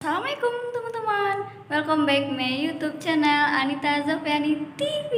Assalamualaikum teman-teman Welcome back my youtube channel Anita Zofiani TV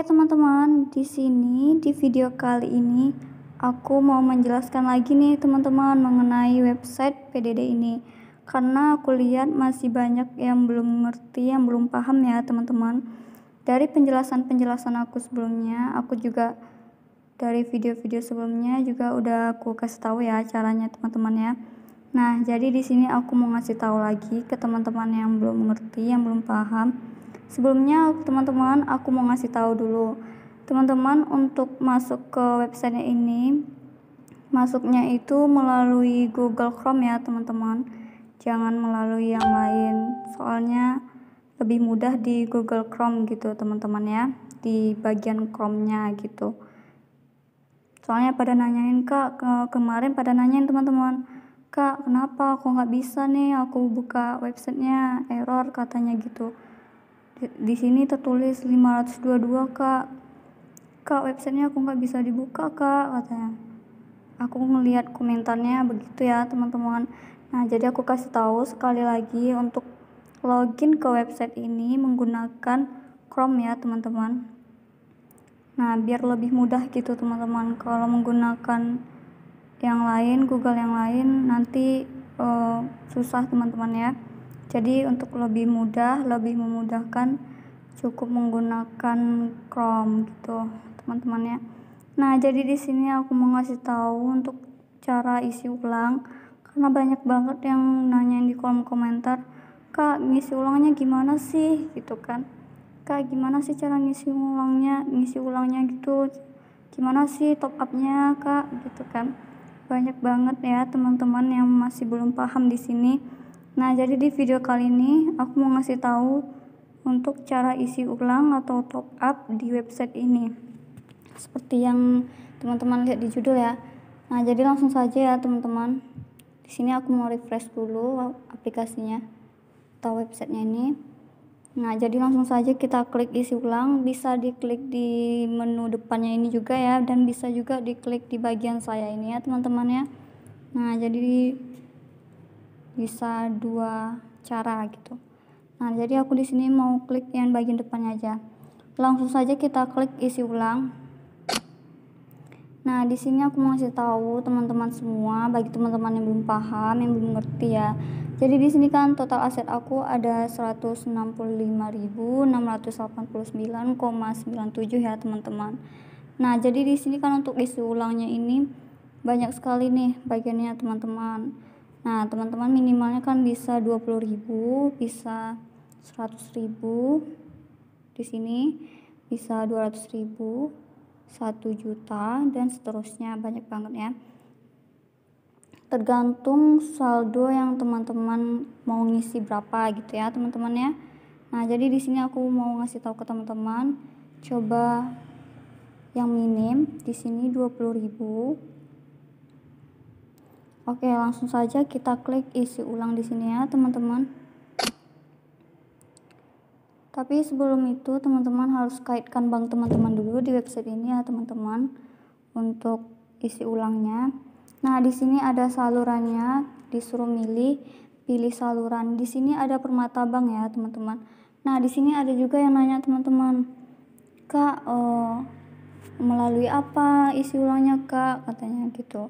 Ya, teman-teman, di sini di video kali ini aku mau menjelaskan lagi nih teman-teman mengenai website PDD ini. Karena aku lihat masih banyak yang belum ngerti, yang belum paham ya teman-teman. Dari penjelasan-penjelasan aku sebelumnya, aku juga dari video-video sebelumnya juga udah aku kasih tahu ya caranya teman-teman ya. Nah, jadi di sini aku mau ngasih tahu lagi ke teman-teman yang belum ngerti, yang belum paham Sebelumnya teman-teman aku mau ngasih tahu dulu. Teman-teman untuk masuk ke websitenya ini masuknya itu melalui Google Chrome ya teman-teman. Jangan melalui yang lain. Soalnya lebih mudah di Google Chrome gitu teman-teman ya di bagian Chrome-nya gitu soalnya pada nanyain kak ke kemarin pada nanyain teman-teman kak kenapa aku nggak bisa nih aku buka websitenya error katanya gitu di sini tertulis 522 kak kak websitenya aku nggak bisa dibuka kak katanya aku ngelihat komentarnya begitu ya teman-teman nah jadi aku kasih tahu sekali lagi untuk login ke website ini menggunakan Chrome ya teman-teman nah biar lebih mudah gitu teman-teman kalau menggunakan yang lain Google yang lain nanti uh, susah teman-teman ya jadi untuk lebih mudah, lebih memudahkan cukup menggunakan Chrome gitu, teman-teman ya. Nah, jadi di sini aku mau ngasih tahu untuk cara isi ulang karena banyak banget yang nanyain di kolom komentar, "Kak, ngisi ulangnya gimana sih?" gitu kan. "Kak, gimana sih cara ngisi ulangnya? Ngisi ulangnya gitu. Gimana sih top upnya Kak?" gitu kan. Banyak banget ya teman-teman yang masih belum paham di sini Nah, jadi di video kali ini aku mau ngasih tahu untuk cara isi ulang atau top up di website ini. Seperti yang teman-teman lihat di judul ya. Nah, jadi langsung saja ya, teman-teman. Di sini aku mau refresh dulu aplikasinya atau websitenya ini. Nah, jadi langsung saja kita klik isi ulang, bisa diklik di menu depannya ini juga ya dan bisa juga diklik di bagian saya ini ya, teman-teman ya. Nah, jadi bisa dua cara gitu. Nah, jadi aku di sini mau klik yang bagian depannya aja. Langsung saja kita klik isi ulang. Nah, di sini aku mau kasih tahu teman-teman semua, bagi teman-teman yang belum paham, yang belum ngerti ya. Jadi di sini kan total aset aku ada 165.689,97 ya, teman-teman. Nah, jadi di sini kan untuk isi ulangnya ini banyak sekali nih bagiannya, teman-teman. Nah, teman-teman minimalnya kan bisa 20.000, bisa 100.000. Di sini bisa 200.000, 1 juta dan seterusnya banyak banget ya. Tergantung saldo yang teman-teman mau ngisi berapa gitu ya, teman-teman ya. Nah, jadi di sini aku mau ngasih tahu ke teman-teman coba yang minim di sini 20.000 Oke, langsung saja kita klik isi ulang di sini ya, teman-teman. Tapi sebelum itu, teman-teman harus kaitkan bank teman-teman dulu di website ini ya, teman-teman, untuk isi ulangnya. Nah, di sini ada salurannya, disuruh milih, pilih saluran. Di sini ada Permata Bank ya, teman-teman. Nah, di sini ada juga yang nanya teman-teman, "Kak, oh, melalui apa isi ulangnya, Kak?" katanya gitu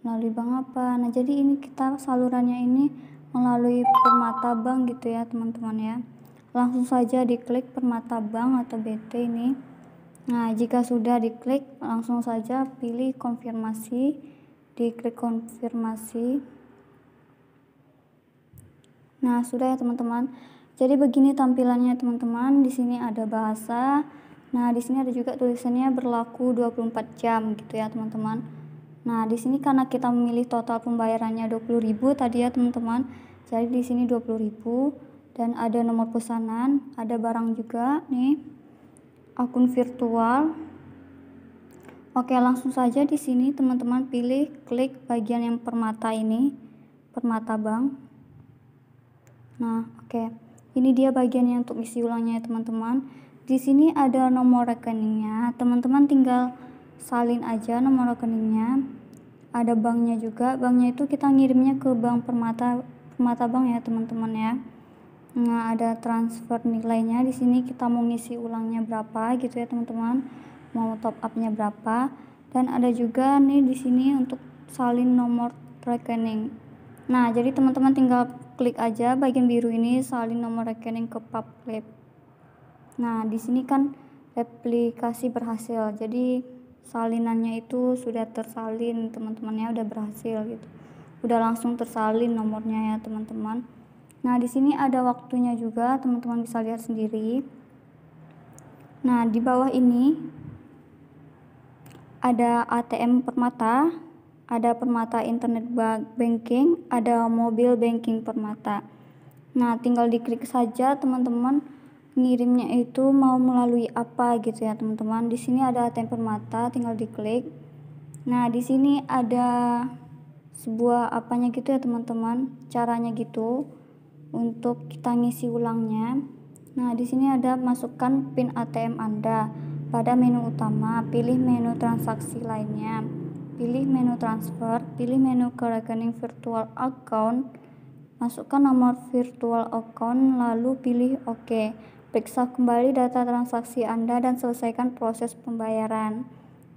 melalui bank apa nah jadi ini kita salurannya ini melalui permata bank gitu ya teman-teman ya langsung saja diklik permata bank atau BT ini nah jika sudah diklik langsung saja pilih konfirmasi diklik konfirmasi nah sudah ya teman-teman jadi begini tampilannya teman-teman di sini ada bahasa nah di sini ada juga tulisannya berlaku 24 jam gitu ya teman-teman Nah, di sini karena kita memilih total pembayarannya 20.000 tadi ya, teman-teman. Jadi di sini 20.000 dan ada nomor pesanan, ada barang juga nih. Akun virtual. Oke, langsung saja di sini teman-teman pilih klik bagian yang permata ini, permata bank. Nah, oke. Ini dia bagiannya untuk isi ulangnya ya, teman-teman. Di sini ada nomor rekeningnya. Teman-teman tinggal salin aja nomor rekeningnya ada banknya juga banknya itu kita ngirimnya ke bank permata permata bank ya teman-teman ya nah ada transfer nilainya di sini kita mau ngisi ulangnya berapa gitu ya teman-teman mau top upnya berapa dan ada juga nih di sini untuk salin nomor rekening nah jadi teman-teman tinggal klik aja bagian biru ini salin nomor rekening ke pub nah di sini kan aplikasi berhasil jadi salinannya itu sudah tersalin teman-temannya udah berhasil gitu udah langsung tersalin nomornya ya teman-teman nah di sini ada waktunya juga teman-teman bisa lihat sendiri nah di bawah ini ada ATM Permata ada Permata Internet Banking ada mobil banking Permata nah tinggal diklik saja teman-teman ngirimnya itu mau melalui apa gitu ya teman-teman di sini ada temper mata tinggal diklik nah di sini ada sebuah apanya gitu ya teman-teman caranya gitu untuk kita ngisi ulangnya nah di sini ada masukkan pin ATM Anda pada menu utama pilih menu transaksi lainnya pilih menu transfer, pilih menu ke rekening virtual account, masukkan nomor virtual account, lalu pilih OK. Periksa kembali data transaksi Anda dan selesaikan proses pembayaran.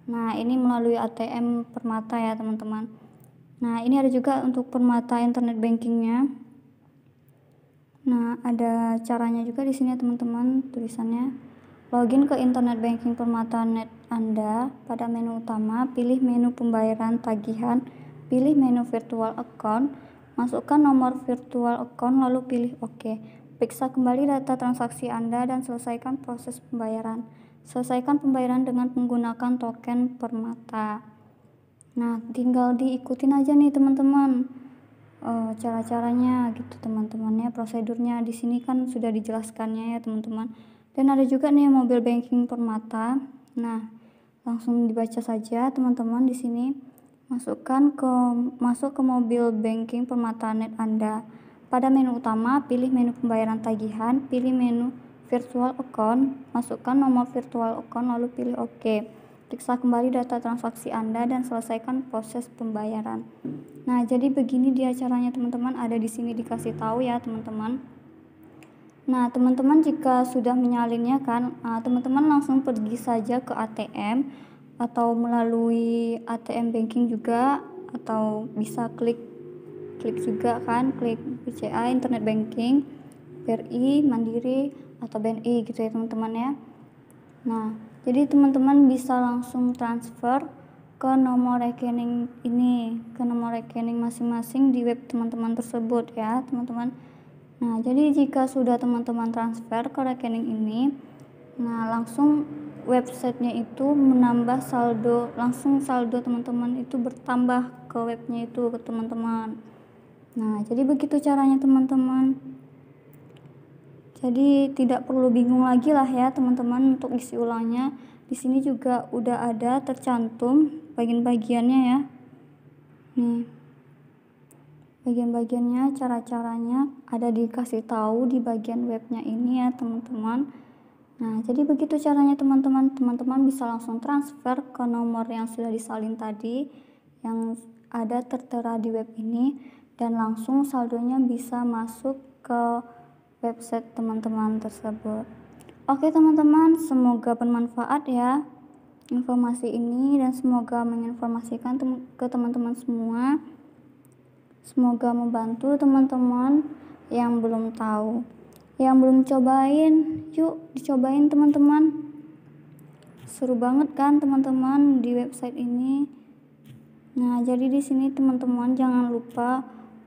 Nah, ini melalui ATM Permata ya, teman-teman. Nah, ini ada juga untuk Permata internet bankingnya. Nah, ada caranya juga di sini, ya, teman-teman, tulisannya. Login ke internet banking Permata Net Anda. Pada menu utama, pilih menu pembayaran tagihan, pilih menu virtual account, masukkan nomor virtual account, lalu pilih OK. Periksa kembali data transaksi Anda dan selesaikan proses pembayaran. Selesaikan pembayaran dengan menggunakan token permata. Nah, tinggal diikutin aja nih teman-teman uh, cara-caranya gitu teman-temannya prosedurnya di sini kan sudah dijelaskannya ya teman-teman dan ada juga nih mobil banking permata nah langsung dibaca saja teman-teman di sini masukkan ke masuk ke mobil banking permata net Anda pada menu utama, pilih menu pembayaran tagihan, pilih menu virtual account, masukkan nomor virtual account lalu pilih OK. Periksa kembali data transaksi Anda dan selesaikan proses pembayaran. Nah, jadi begini dia caranya teman-teman. Ada di sini dikasih tahu ya, teman-teman. Nah, teman-teman jika sudah menyalinnya kan, ah, teman-teman langsung pergi saja ke ATM atau melalui ATM banking juga atau bisa klik klik juga kan klik BCA internet banking BRI Mandiri atau BNI gitu ya teman-teman ya nah jadi teman-teman bisa langsung transfer ke nomor rekening ini ke nomor rekening masing-masing di web teman-teman tersebut ya teman-teman nah jadi jika sudah teman-teman transfer ke rekening ini nah langsung websitenya itu menambah saldo langsung saldo teman-teman itu bertambah ke webnya itu ke teman-teman Nah, jadi begitu caranya teman-teman. Jadi tidak perlu bingung lagi lah ya teman-teman untuk isi ulangnya. Di sini juga udah ada tercantum bagian-bagiannya ya. Nih. Bagian-bagiannya, cara-caranya ada dikasih tahu di bagian webnya ini ya teman-teman. Nah, jadi begitu caranya teman-teman. Teman-teman bisa langsung transfer ke nomor yang sudah disalin tadi yang ada tertera di web ini dan langsung saldonya bisa masuk ke website teman-teman tersebut. Oke teman-teman, semoga bermanfaat ya informasi ini dan semoga menginformasikan tem ke teman-teman semua. Semoga membantu teman-teman yang belum tahu. Yang belum cobain, yuk dicobain teman-teman. Seru banget kan teman-teman di website ini. Nah, jadi di sini teman-teman jangan lupa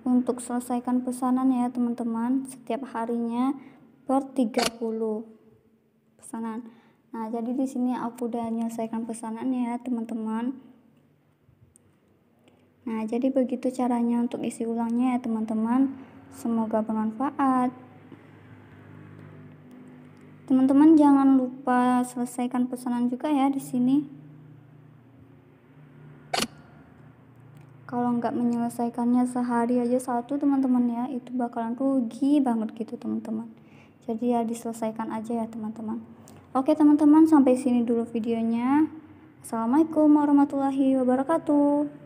untuk selesaikan pesanan ya teman-teman setiap harinya per 30 pesanan nah jadi di sini aku udah menyelesaikan pesanan ya teman-teman nah jadi begitu caranya untuk isi ulangnya ya teman-teman semoga bermanfaat teman-teman jangan lupa selesaikan pesanan juga ya di sini kalau nggak menyelesaikannya sehari aja satu teman-teman ya itu bakalan rugi banget gitu teman-teman jadi ya diselesaikan aja ya teman-teman oke teman-teman sampai sini dulu videonya assalamualaikum warahmatullahi wabarakatuh